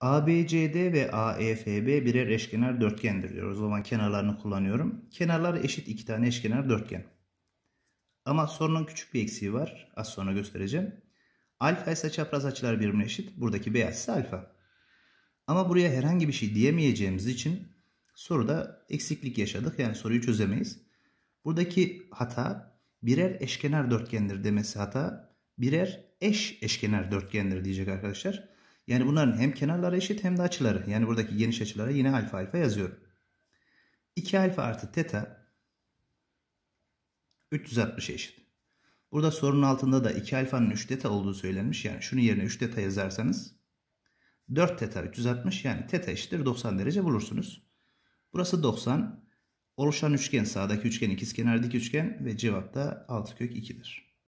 ABCD ve AEFB birer eşkenar dörtgendir diyoruz. O zaman kenarlarını kullanıyorum. Kenarlar eşit iki tane eşkenar dörtgen. Ama sorunun küçük bir eksiği var. Az sonra göstereceğim. Alfa ise çapraz açılar birbirine eşit. Buradaki beyaz ise alfa. Ama buraya herhangi bir şey diyemeyeceğimiz için soruda eksiklik yaşadık. Yani soruyu çözemeyiz. Buradaki hata birer eşkenar dörtgendir demesi hata. Birer eş eşkenar dörtgendir diyecek arkadaşlar. Yani bunların hem kenarları eşit hem de açıları. Yani buradaki geniş açılara yine alfa alfa yazıyorum. 2 alfa artı teta 360 eşit. Burada sorunun altında da 2 alfanın 3 teta olduğu söylenmiş. Yani şunun yerine 3 teta yazarsanız 4 teta 360 yani teta eşittir 90 derece bulursunuz. Burası 90. Oluşan üçgen sağdaki üçgen ikizkenardaki üçgen ve cevap da 6 kök 2'dir.